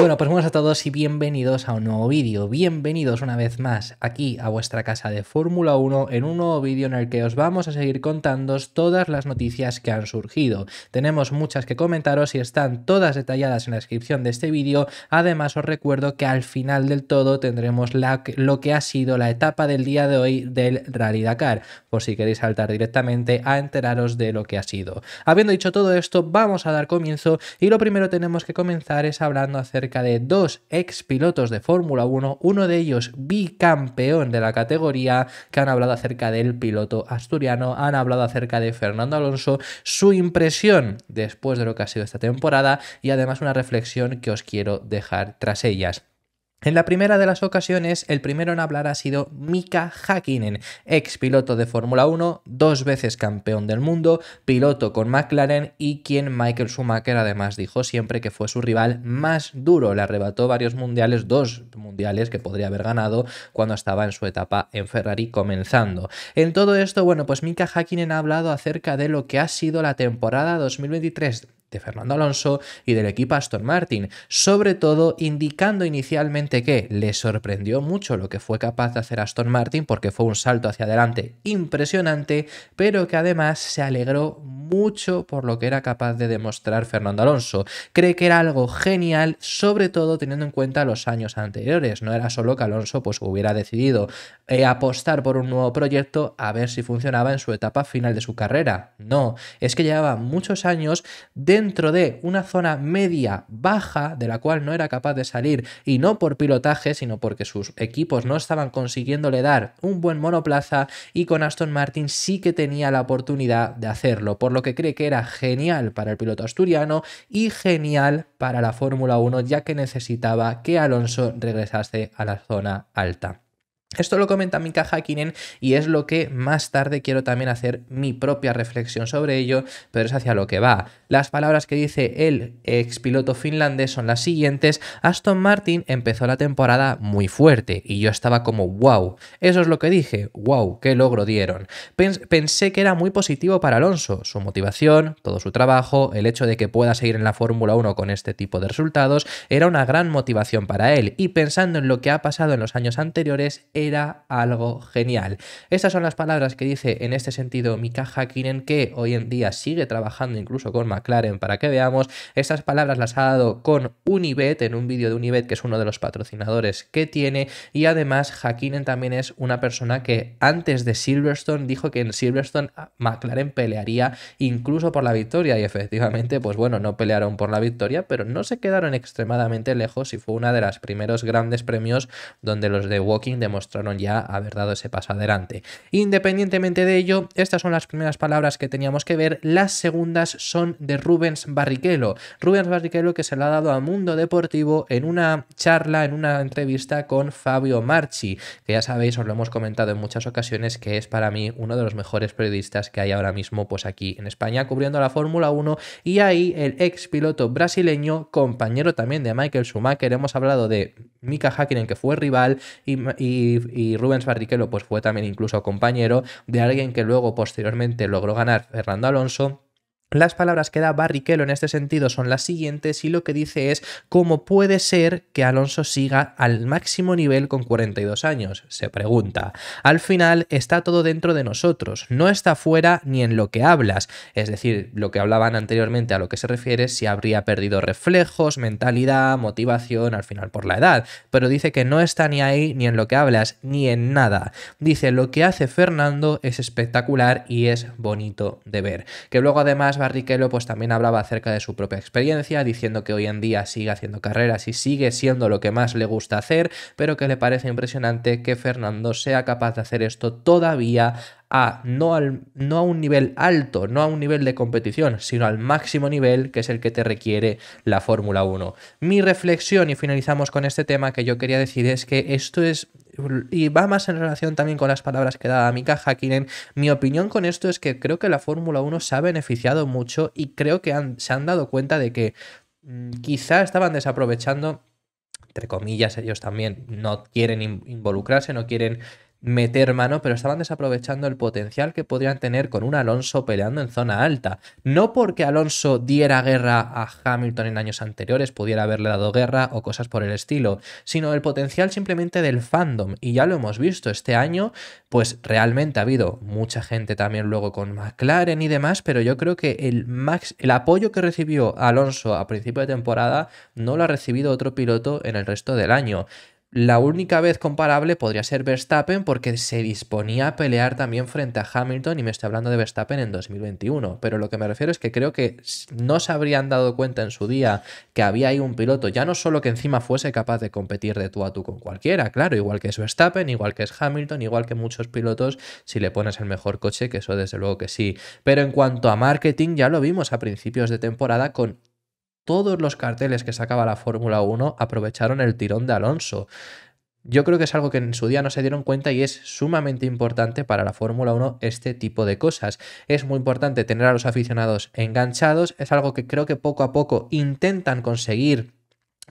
Bueno, pues buenas a todos y bienvenidos a un nuevo vídeo. Bienvenidos una vez más aquí a vuestra casa de Fórmula 1 en un nuevo vídeo en el que os vamos a seguir contando todas las noticias que han surgido. Tenemos muchas que comentaros y están todas detalladas en la descripción de este vídeo. Además os recuerdo que al final del todo tendremos lo que ha sido la etapa del día de hoy del Rally Dakar, por si queréis saltar directamente a enteraros de lo que ha sido. Habiendo dicho todo esto, vamos a dar comienzo y lo primero tenemos que comenzar es hablando acerca de dos ex pilotos de Fórmula 1, uno de ellos bicampeón de la categoría, que han hablado acerca del piloto asturiano, han hablado acerca de Fernando Alonso, su impresión después de lo que ha sido esta temporada y además una reflexión que os quiero dejar tras ellas. En la primera de las ocasiones, el primero en hablar ha sido Mika Hakkinen, ex piloto de Fórmula 1, dos veces campeón del mundo, piloto con McLaren y quien Michael Schumacher además dijo siempre que fue su rival más duro. Le arrebató varios mundiales, dos mundiales que podría haber ganado cuando estaba en su etapa en Ferrari comenzando. En todo esto, bueno, pues Mika Hakkinen ha hablado acerca de lo que ha sido la temporada 2023 de Fernando Alonso y del equipo Aston Martin, sobre todo indicando inicialmente que le sorprendió mucho lo que fue capaz de hacer Aston Martin porque fue un salto hacia adelante impresionante, pero que además se alegró mucho por lo que era capaz de demostrar Fernando Alonso. Cree que era algo genial, sobre todo teniendo en cuenta los años anteriores. No era solo que Alonso pues, hubiera decidido eh, apostar por un nuevo proyecto a ver si funcionaba en su etapa final de su carrera. No, es que llevaba muchos años dentro de una zona media baja de la cual no era capaz de salir y no por pilotaje, sino porque sus equipos no estaban consiguiéndole dar un buen monoplaza y con Aston Martin sí que tenía la oportunidad de hacerlo que cree que era genial para el piloto asturiano y genial para la Fórmula 1, ya que necesitaba que Alonso regresase a la zona alta. Esto lo comenta Mika Hakkinen y es lo que más tarde quiero también hacer mi propia reflexión sobre ello, pero es hacia lo que va. Las palabras que dice el expiloto finlandés son las siguientes. Aston Martin empezó la temporada muy fuerte y yo estaba como wow. Eso es lo que dije, wow, qué logro dieron. Pensé que era muy positivo para Alonso, su motivación, todo su trabajo, el hecho de que pueda seguir en la Fórmula 1 con este tipo de resultados, era una gran motivación para él y pensando en lo que ha pasado en los años anteriores, era algo genial. Estas son las palabras que dice en este sentido Mika Hakkinen, que hoy en día sigue trabajando incluso con McLaren para que veamos. Estas palabras las ha dado con Unibet en un vídeo de Unibet, que es uno de los patrocinadores que tiene. Y además, Hakkinen también es una persona que antes de Silverstone dijo que en Silverstone McLaren pelearía incluso por la victoria. Y efectivamente, pues bueno, no pelearon por la victoria, pero no se quedaron extremadamente lejos y fue una de las primeros grandes premios donde los de Walking demostraron ya haber dado ese paso adelante. Independientemente de ello, estas son las primeras palabras que teníamos que ver, las segundas son de Rubens Barrichello. Rubens Barrichello que se lo ha dado a Mundo Deportivo en una charla, en una entrevista con Fabio Marchi, que ya sabéis, os lo hemos comentado en muchas ocasiones, que es para mí uno de los mejores periodistas que hay ahora mismo pues aquí en España cubriendo la Fórmula 1 y ahí el ex piloto brasileño, compañero también de Michael Schumacher, hemos hablado de Mika Hakkinen que fue rival y y, Rubens Barrichello pues fue también incluso compañero de alguien que luego posteriormente logró ganar Fernando Alonso las palabras que da Barrichello en este sentido son las siguientes y lo que dice es cómo puede ser que Alonso siga al máximo nivel con 42 años, se pregunta. Al final está todo dentro de nosotros, no está fuera ni en lo que hablas, es decir, lo que hablaban anteriormente a lo que se refiere si habría perdido reflejos, mentalidad, motivación al final por la edad, pero dice que no está ni ahí ni en lo que hablas ni en nada. Dice lo que hace Fernando es espectacular y es bonito de ver, que luego además pues también hablaba acerca de su propia experiencia, diciendo que hoy en día sigue haciendo carreras y sigue siendo lo que más le gusta hacer, pero que le parece impresionante que Fernando sea capaz de hacer esto todavía a no, no a un nivel alto, no a un nivel de competición, sino al máximo nivel que es el que te requiere la Fórmula 1. Mi reflexión, y finalizamos con este tema que yo quería decir, es que esto es y va más en relación también con las palabras que da Amika Hakkinen. Mi opinión con esto es que creo que la Fórmula 1 se ha beneficiado mucho y creo que se han dado cuenta de que mm, quizá estaban desaprovechando entre comillas, ellos también no quieren involucrarse, no quieren meter mano, pero estaban desaprovechando el potencial que podrían tener con un Alonso peleando en zona alta. No porque Alonso diera guerra a Hamilton en años anteriores, pudiera haberle dado guerra o cosas por el estilo, sino el potencial simplemente del fandom. Y ya lo hemos visto este año, pues realmente ha habido mucha gente también luego con McLaren y demás, pero yo creo que el, max, el apoyo que recibió Alonso a principio de temporada no lo ha recibido otro piloto en el resto del año. La única vez comparable podría ser Verstappen porque se disponía a pelear también frente a Hamilton y me estoy hablando de Verstappen en 2021, pero lo que me refiero es que creo que no se habrían dado cuenta en su día que había ahí un piloto, ya no solo que encima fuese capaz de competir de tú a tú con cualquiera, claro, igual que es Verstappen, igual que es Hamilton, igual que muchos pilotos, si le pones el mejor coche, que eso desde luego que sí, pero en cuanto a marketing ya lo vimos a principios de temporada con todos los carteles que sacaba la Fórmula 1 aprovecharon el tirón de Alonso. Yo creo que es algo que en su día no se dieron cuenta y es sumamente importante para la Fórmula 1 este tipo de cosas. Es muy importante tener a los aficionados enganchados, es algo que creo que poco a poco intentan conseguir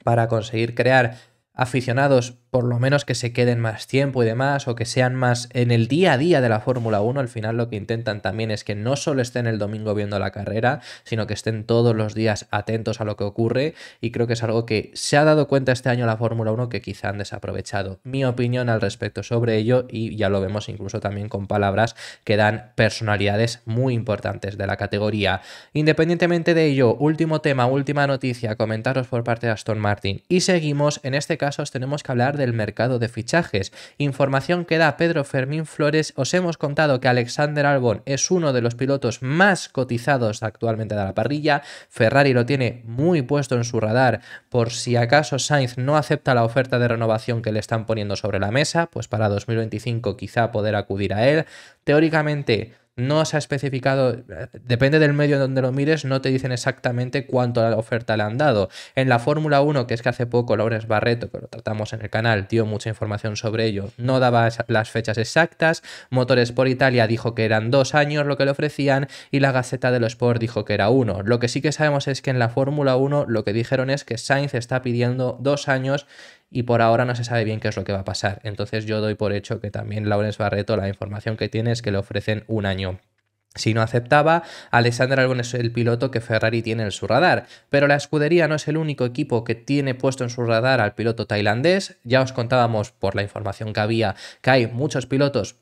para conseguir crear aficionados por lo menos que se queden más tiempo y demás, o que sean más en el día a día de la Fórmula 1, al final lo que intentan también es que no solo estén el domingo viendo la carrera, sino que estén todos los días atentos a lo que ocurre, y creo que es algo que se ha dado cuenta este año la Fórmula 1 que quizá han desaprovechado. Mi opinión al respecto sobre ello, y ya lo vemos incluso también con palabras que dan personalidades muy importantes de la categoría. Independientemente de ello, último tema, última noticia, comentaros por parte de Aston Martin. Y seguimos, en este caso os tenemos que hablar de el mercado de fichajes. Información que da Pedro Fermín Flores. Os hemos contado que Alexander Albon es uno de los pilotos más cotizados actualmente de la parrilla. Ferrari lo tiene muy puesto en su radar por si acaso Sainz no acepta la oferta de renovación que le están poniendo sobre la mesa, pues para 2025 quizá poder acudir a él. Teóricamente no se ha especificado, depende del medio en donde lo mires, no te dicen exactamente cuánto la oferta le han dado. En la Fórmula 1, que es que hace poco Lourdes Barreto, que lo tratamos en el canal, dio mucha información sobre ello, no daba las fechas exactas. Motores por Italia dijo que eran dos años lo que le ofrecían y la Gaceta de los Sport dijo que era uno. Lo que sí que sabemos es que en la Fórmula 1 lo que dijeron es que Sainz está pidiendo dos años y por ahora no se sabe bien qué es lo que va a pasar. Entonces yo doy por hecho que también Lawrence Barreto, la información que tiene es que le ofrecen un año. Si no aceptaba, Alexander Albon es el piloto que Ferrari tiene en su radar, pero la escudería no es el único equipo que tiene puesto en su radar al piloto tailandés. Ya os contábamos por la información que había que hay muchos pilotos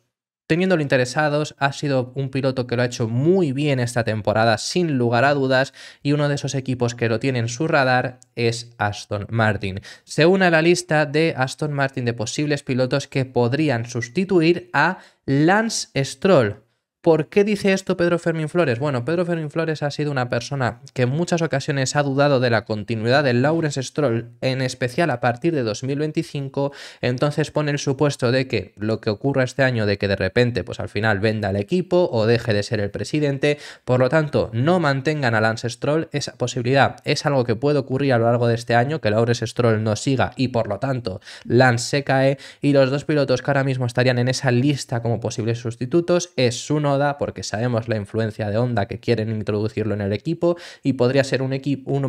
teniéndolo interesados, ha sido un piloto que lo ha hecho muy bien esta temporada, sin lugar a dudas, y uno de esos equipos que lo tiene en su radar es Aston Martin. Se une a la lista de Aston Martin de posibles pilotos que podrían sustituir a Lance Stroll, ¿Por qué dice esto Pedro Fermín Flores? Bueno, Pedro Fermín Flores ha sido una persona que en muchas ocasiones ha dudado de la continuidad de Lawrence Stroll, en especial a partir de 2025, entonces pone el supuesto de que lo que ocurra este año, de que de repente pues al final venda el equipo o deje de ser el presidente, por lo tanto no mantengan a Lance Stroll, esa posibilidad es algo que puede ocurrir a lo largo de este año, que Lawrence Stroll no siga y por lo tanto Lance se cae y los dos pilotos que ahora mismo estarían en esa lista como posibles sustitutos es uno porque sabemos la influencia de Honda que quieren introducirlo en el equipo y podría ser un,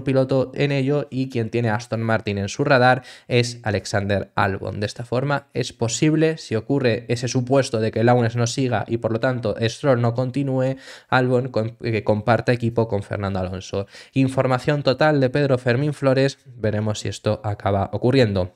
piloto en ello y quien tiene a Aston Martin en su radar es Alexander Albon. De esta forma es posible, si ocurre ese supuesto de que Launes no siga y por lo tanto Stroll no continúe, Albon que eh, comparte equipo con Fernando Alonso. Información total de Pedro Fermín Flores, veremos si esto acaba ocurriendo.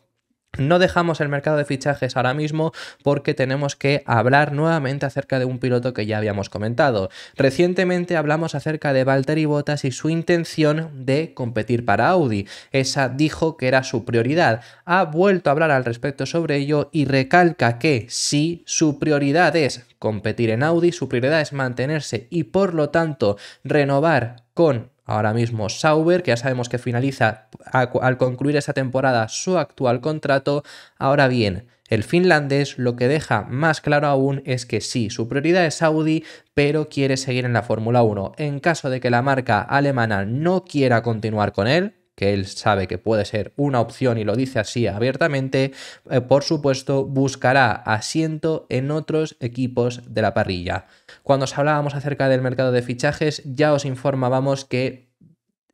No dejamos el mercado de fichajes ahora mismo porque tenemos que hablar nuevamente acerca de un piloto que ya habíamos comentado. Recientemente hablamos acerca de Valtteri Bottas y su intención de competir para Audi. Esa dijo que era su prioridad. Ha vuelto a hablar al respecto sobre ello y recalca que si su prioridad es competir en Audi, su prioridad es mantenerse y por lo tanto renovar con ahora mismo Sauber, que ya sabemos que finaliza al concluir esa temporada su actual contrato. Ahora bien, el finlandés lo que deja más claro aún es que sí, su prioridad es Audi, pero quiere seguir en la Fórmula 1. En caso de que la marca alemana no quiera continuar con él, que él sabe que puede ser una opción y lo dice así abiertamente, eh, por supuesto buscará asiento en otros equipos de la parrilla. Cuando os hablábamos acerca del mercado de fichajes, ya os informábamos que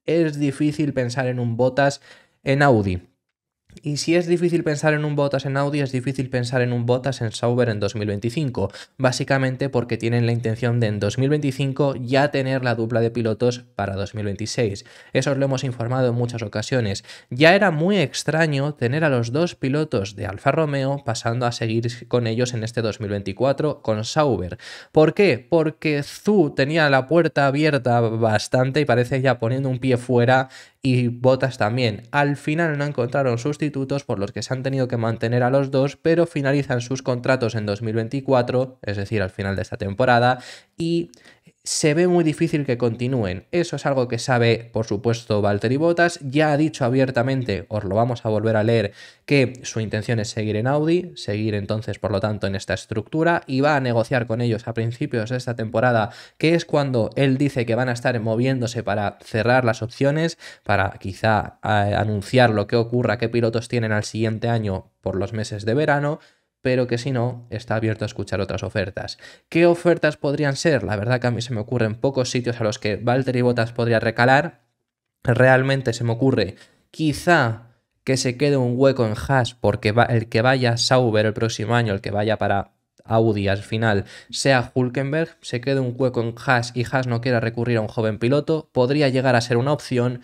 es difícil pensar en un Botas en Audi. Y si es difícil pensar en un Bottas en Audi, es difícil pensar en un Bottas en Sauber en 2025, básicamente porque tienen la intención de en 2025 ya tener la dupla de pilotos para 2026. Eso os lo hemos informado en muchas ocasiones. Ya era muy extraño tener a los dos pilotos de Alfa Romeo pasando a seguir con ellos en este 2024 con Sauber. ¿Por qué? Porque Zhu tenía la puerta abierta bastante y parece ya poniendo un pie fuera y Botas también. Al final no encontraron sustitutos por los que se han tenido que mantener a los dos, pero finalizan sus contratos en 2024, es decir, al final de esta temporada, y se ve muy difícil que continúen. Eso es algo que sabe, por supuesto, Valtteri Bottas. Ya ha dicho abiertamente, os lo vamos a volver a leer, que su intención es seguir en Audi, seguir entonces, por lo tanto, en esta estructura y va a negociar con ellos a principios de esta temporada, que es cuando él dice que van a estar moviéndose para cerrar las opciones, para quizá eh, anunciar lo que ocurra, qué pilotos tienen al siguiente año por los meses de verano pero que si no, está abierto a escuchar otras ofertas. ¿Qué ofertas podrían ser? La verdad que a mí se me ocurren pocos sitios a los que Valtteri Bottas podría recalar. Realmente se me ocurre quizá que se quede un hueco en Haas porque el que vaya a Sauber el próximo año, el que vaya para Audi al final sea Hulkenberg, se quede un hueco en Haas y Haas no quiera recurrir a un joven piloto, podría llegar a ser una opción.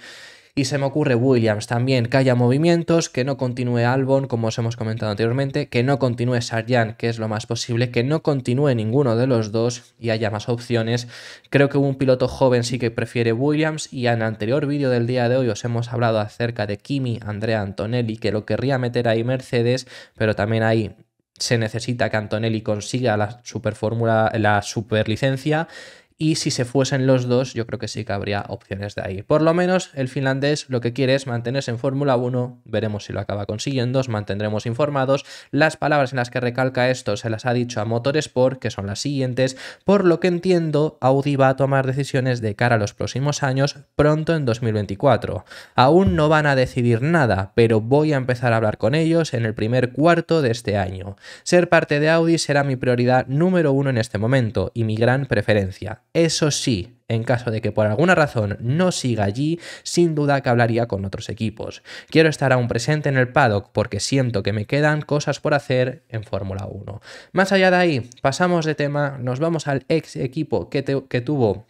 Y se me ocurre Williams también, que haya movimientos, que no continúe Albon, como os hemos comentado anteriormente, que no continúe Sarjan, que es lo más posible, que no continúe ninguno de los dos y haya más opciones. Creo que un piloto joven sí que prefiere Williams y en el anterior vídeo del día de hoy os hemos hablado acerca de Kimi, Andrea Antonelli, que lo querría meter ahí Mercedes, pero también ahí se necesita que Antonelli consiga la super, la super licencia y si se fuesen los dos, yo creo que sí que habría opciones de ahí. Por lo menos el finlandés lo que quiere es mantenerse en Fórmula 1. Veremos si lo acaba consiguiendo, os mantendremos informados. Las palabras en las que recalca esto se las ha dicho a Motorsport, que son las siguientes. Por lo que entiendo, Audi va a tomar decisiones de cara a los próximos años, pronto en 2024. Aún no van a decidir nada, pero voy a empezar a hablar con ellos en el primer cuarto de este año. Ser parte de Audi será mi prioridad número uno en este momento y mi gran preferencia eso sí, en caso de que por alguna razón no siga allí, sin duda que hablaría con otros equipos. Quiero estar aún presente en el paddock porque siento que me quedan cosas por hacer en Fórmula 1. Más allá de ahí, pasamos de tema, nos vamos al ex equipo que, tuvo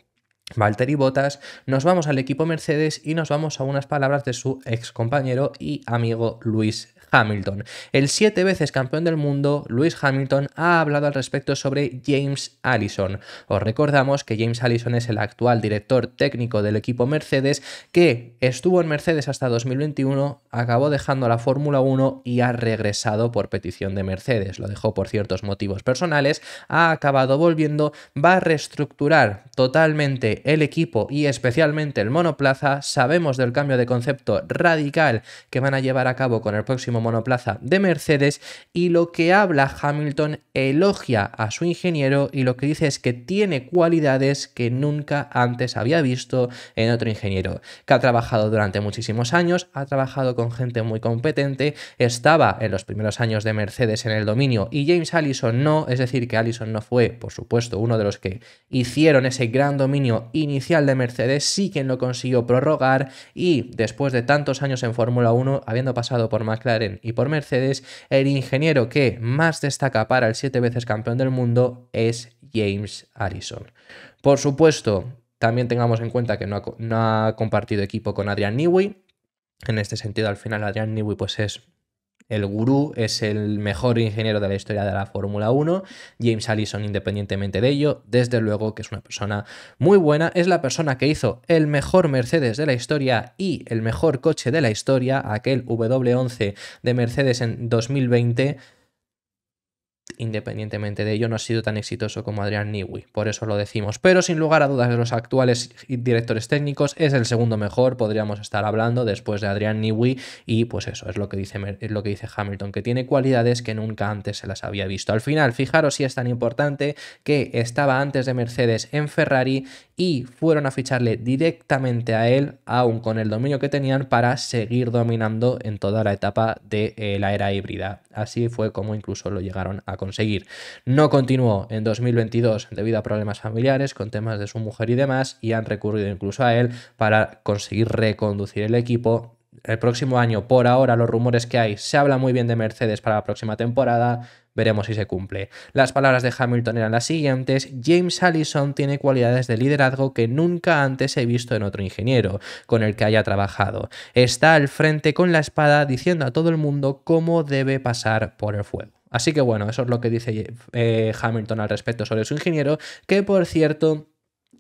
Valtteri Botas, nos vamos al equipo Mercedes y nos vamos a unas palabras de su ex compañero y amigo Luis Hamilton. El siete veces campeón del mundo, Lewis Hamilton, ha hablado al respecto sobre James Allison. Os recordamos que James Allison es el actual director técnico del equipo Mercedes, que estuvo en Mercedes hasta 2021, acabó dejando la Fórmula 1 y ha regresado por petición de Mercedes. Lo dejó por ciertos motivos personales, ha acabado volviendo, va a reestructurar totalmente el equipo y especialmente el monoplaza. Sabemos del cambio de concepto radical que van a llevar a cabo con el próximo monoplaza de Mercedes y lo que habla Hamilton elogia a su ingeniero y lo que dice es que tiene cualidades que nunca antes había visto en otro ingeniero, que ha trabajado durante muchísimos años, ha trabajado con gente muy competente, estaba en los primeros años de Mercedes en el dominio y James Allison no, es decir, que Allison no fue, por supuesto, uno de los que hicieron ese gran dominio inicial de Mercedes, sí quien lo consiguió prorrogar y después de tantos años en Fórmula 1, habiendo pasado por McLaren, y por Mercedes, el ingeniero que más destaca para el siete veces campeón del mundo es James Allison. Por supuesto, también tengamos en cuenta que no ha, no ha compartido equipo con Adrian Newey. En este sentido, al final Adrian Newey pues es el gurú es el mejor ingeniero de la historia de la Fórmula 1, James Allison independientemente de ello, desde luego que es una persona muy buena, es la persona que hizo el mejor Mercedes de la historia y el mejor coche de la historia, aquel W11 de Mercedes en 2020 independientemente de ello, no ha sido tan exitoso como Adrian Newey, por eso lo decimos. Pero sin lugar a dudas de los actuales directores técnicos, es el segundo mejor, podríamos estar hablando después de Adrian Newey, y pues eso es lo que dice, lo que dice Hamilton, que tiene cualidades que nunca antes se las había visto. Al final, fijaros si es tan importante que estaba antes de Mercedes en Ferrari y fueron a ficharle directamente a él, aún con el dominio que tenían, para seguir dominando en toda la etapa de eh, la era híbrida. Así fue como incluso lo llegaron a conseguir seguir. No continuó en 2022 debido a problemas familiares con temas de su mujer y demás y han recurrido incluso a él para conseguir reconducir el equipo el próximo año, por ahora, los rumores que hay, se habla muy bien de Mercedes para la próxima temporada. Veremos si se cumple. Las palabras de Hamilton eran las siguientes. James Allison tiene cualidades de liderazgo que nunca antes he visto en otro ingeniero con el que haya trabajado. Está al frente con la espada diciendo a todo el mundo cómo debe pasar por el fuego. Así que bueno, eso es lo que dice eh, Hamilton al respecto sobre su ingeniero, que por cierto...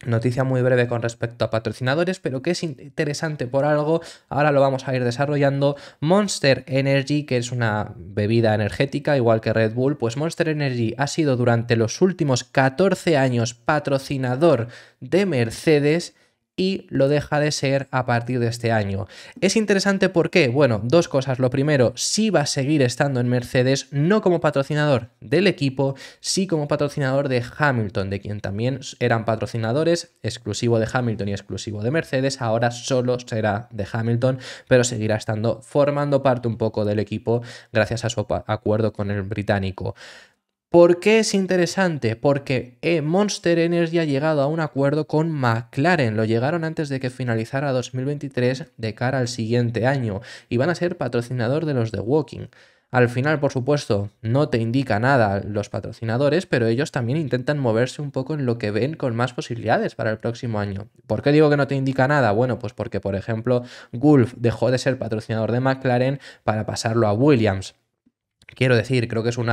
Noticia muy breve con respecto a patrocinadores, pero que es interesante por algo. Ahora lo vamos a ir desarrollando. Monster Energy, que es una bebida energética, igual que Red Bull, pues Monster Energy ha sido durante los últimos 14 años patrocinador de Mercedes y lo deja de ser a partir de este año. Es interesante porque, bueno, dos cosas. Lo primero, sí va a seguir estando en Mercedes, no como patrocinador del equipo, sí como patrocinador de Hamilton, de quien también eran patrocinadores, exclusivo de Hamilton y exclusivo de Mercedes, ahora solo será de Hamilton, pero seguirá estando formando parte un poco del equipo gracias a su acuerdo con el británico. ¿Por qué es interesante? Porque eh, Monster Energy ha llegado a un acuerdo con McLaren. Lo llegaron antes de que finalizara 2023 de cara al siguiente año y van a ser patrocinador de los de Walking. Al final, por supuesto, no te indica nada los patrocinadores, pero ellos también intentan moverse un poco en lo que ven con más posibilidades para el próximo año. ¿Por qué digo que no te indica nada? Bueno, pues porque, por ejemplo, Gulf dejó de ser patrocinador de McLaren para pasarlo a Williams. Quiero decir, creo que es un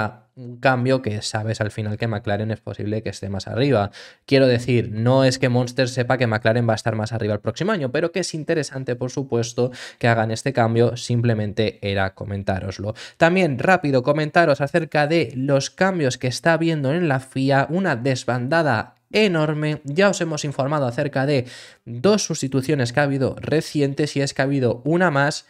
cambio que sabes al final que McLaren es posible que esté más arriba. Quiero decir, no es que Monster sepa que McLaren va a estar más arriba el próximo año, pero que es interesante, por supuesto, que hagan este cambio. Simplemente era comentároslo. También rápido comentaros acerca de los cambios que está habiendo en la FIA, una desbandada enorme. Ya os hemos informado acerca de dos sustituciones que ha habido recientes y es que ha habido una más.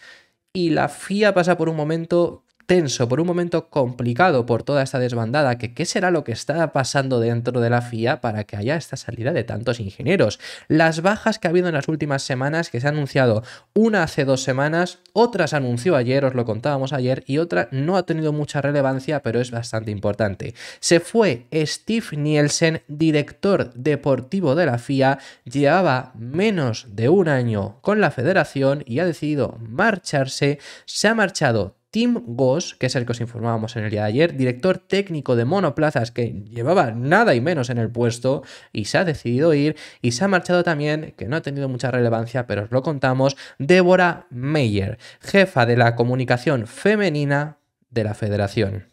Y la FIA pasa por un momento tenso, por un momento complicado por toda esta desbandada, que qué será lo que está pasando dentro de la FIA para que haya esta salida de tantos ingenieros. Las bajas que ha habido en las últimas semanas, que se ha anunciado una hace dos semanas, otra se anunció ayer, os lo contábamos ayer, y otra no ha tenido mucha relevancia, pero es bastante importante. Se fue Steve Nielsen, director deportivo de la FIA, llevaba menos de un año con la federación y ha decidido marcharse. Se ha marchado Tim Goss, que es el que os informábamos en el día de ayer, director técnico de monoplazas que llevaba nada y menos en el puesto y se ha decidido ir y se ha marchado también, que no ha tenido mucha relevancia, pero os lo contamos, Débora Meyer, jefa de la comunicación femenina de la federación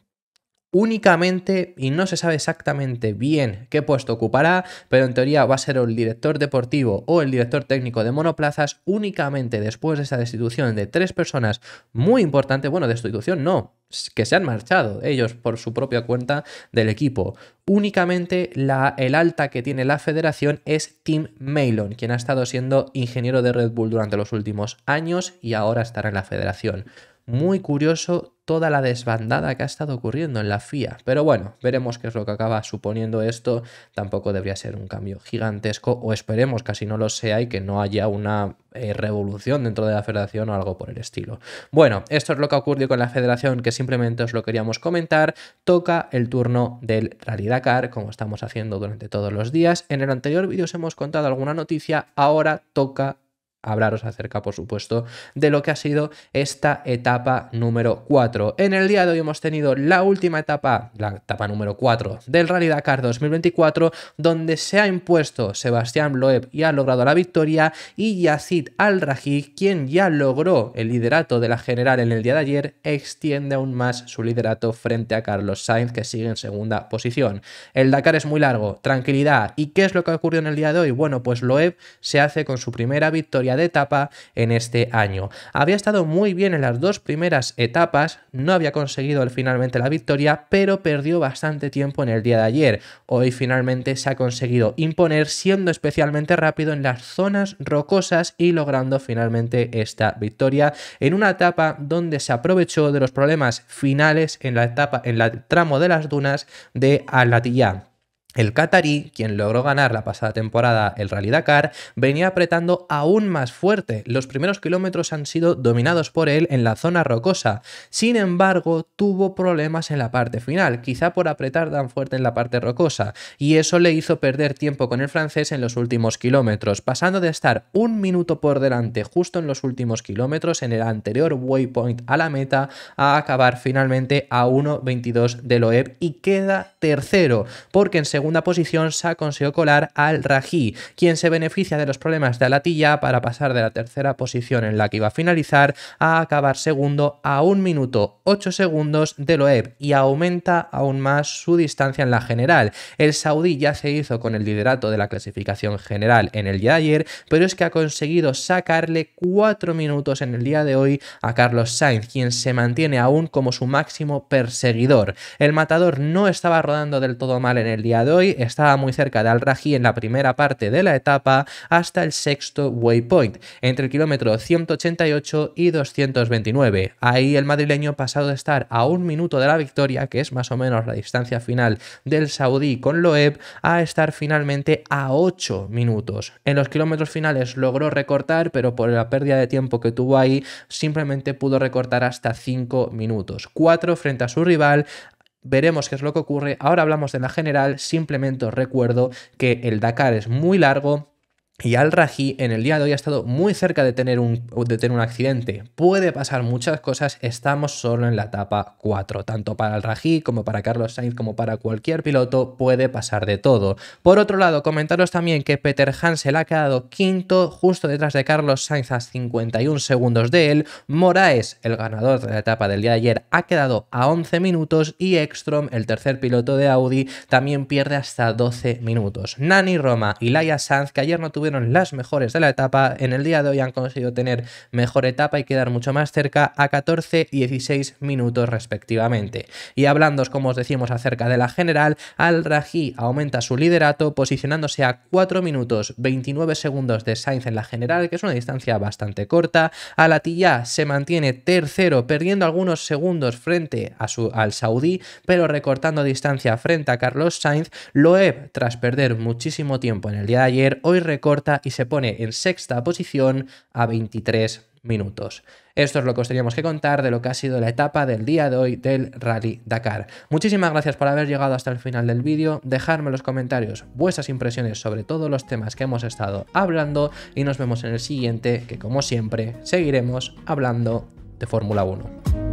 únicamente, y no se sabe exactamente bien qué puesto ocupará, pero en teoría va a ser el director deportivo o el director técnico de monoplazas, únicamente después de esa destitución de tres personas muy importantes, bueno, destitución no, que se han marchado ellos por su propia cuenta del equipo. Únicamente la, el alta que tiene la federación es Tim Malon, quien ha estado siendo ingeniero de Red Bull durante los últimos años y ahora estará en la federación muy curioso toda la desbandada que ha estado ocurriendo en la FIA. Pero bueno, veremos qué es lo que acaba suponiendo esto. Tampoco debería ser un cambio gigantesco o esperemos que así no lo sea y que no haya una eh, revolución dentro de la federación o algo por el estilo. Bueno, esto es lo que ha ocurrido con la federación que simplemente os lo queríamos comentar. Toca el turno del Rally Dakar como estamos haciendo durante todos los días. En el anterior vídeo os hemos contado alguna noticia, ahora toca hablaros acerca, por supuesto, de lo que ha sido esta etapa número 4. En el día de hoy hemos tenido la última etapa, la etapa número 4 del Rally Dakar 2024, donde se ha impuesto Sebastián Loeb y ha logrado la victoria, y Yacid Al-Raji, quien ya logró el liderato de la general en el día de ayer, extiende aún más su liderato frente a Carlos Sainz, que sigue en segunda posición. El Dakar es muy largo, tranquilidad. ¿Y qué es lo que ha ocurrido en el día de hoy? Bueno, pues Loeb se hace con su primera victoria de etapa en este año. Había estado muy bien en las dos primeras etapas, no había conseguido finalmente la victoria, pero perdió bastante tiempo en el día de ayer. Hoy finalmente se ha conseguido imponer siendo especialmente rápido en las zonas rocosas y logrando finalmente esta victoria en una etapa donde se aprovechó de los problemas finales en la etapa en el tramo de las dunas de Alatillán. El catarí, quien logró ganar la pasada temporada el Rally Dakar, venía apretando aún más fuerte. Los primeros kilómetros han sido dominados por él en la zona rocosa. Sin embargo, tuvo problemas en la parte final, quizá por apretar tan fuerte en la parte rocosa, y eso le hizo perder tiempo con el francés en los últimos kilómetros, pasando de estar un minuto por delante justo en los últimos kilómetros en el anterior waypoint a la meta a acabar finalmente a 1.22 de Loeb y queda tercero, porque en segundo segunda posición se ha conseguido colar al Rají, quien se beneficia de los problemas de Alatilla para pasar de la tercera posición en la que iba a finalizar a acabar segundo a 1 minuto 8 segundos de Loeb y aumenta aún más su distancia en la general. El saudí ya se hizo con el liderato de la clasificación general en el día de ayer, pero es que ha conseguido sacarle 4 minutos en el día de hoy a Carlos Sainz, quien se mantiene aún como su máximo perseguidor. El matador no estaba rodando del todo mal en el día hoy estaba muy cerca de Al-Raji en la primera parte de la etapa hasta el sexto waypoint, entre el kilómetro 188 y 229. Ahí el madrileño pasado de estar a un minuto de la victoria, que es más o menos la distancia final del saudí con Loeb, a estar finalmente a 8 minutos. En los kilómetros finales logró recortar, pero por la pérdida de tiempo que tuvo ahí, simplemente pudo recortar hasta 5 minutos. 4 frente a su rival veremos qué es lo que ocurre. Ahora hablamos de la general, simplemente os recuerdo que el Dakar es muy largo, y al Rají en el día de hoy ha estado muy cerca de tener, un, de tener un accidente. Puede pasar muchas cosas, estamos solo en la etapa 4. Tanto para el Rají como para Carlos Sainz como para cualquier piloto puede pasar de todo. Por otro lado, comentaros también que Peter Hansel ha quedado quinto justo detrás de Carlos Sainz a 51 segundos de él. Moraes, el ganador de la etapa del día de ayer, ha quedado a 11 minutos y Ekstrom, el tercer piloto de Audi, también pierde hasta 12 minutos. Nani Roma y Laia Sanz, que ayer no tuvieron las mejores de la etapa, en el día de hoy han conseguido tener mejor etapa y quedar mucho más cerca a 14 y 16 minutos respectivamente. Y hablando, como os decimos, acerca de la general, Al rají aumenta su liderato posicionándose a 4 minutos 29 segundos de Sainz en la general, que es una distancia bastante corta. al Atilla se mantiene tercero, perdiendo algunos segundos frente a su, al saudí, pero recortando distancia frente a Carlos Sainz. Loeb, tras perder muchísimo tiempo en el día de ayer, hoy recorta y se pone en sexta posición a 23 minutos. Esto es lo que os teníamos que contar de lo que ha sido la etapa del día de hoy del Rally Dakar. Muchísimas gracias por haber llegado hasta el final del vídeo, dejadme en los comentarios vuestras impresiones sobre todos los temas que hemos estado hablando y nos vemos en el siguiente que como siempre seguiremos hablando de Fórmula 1.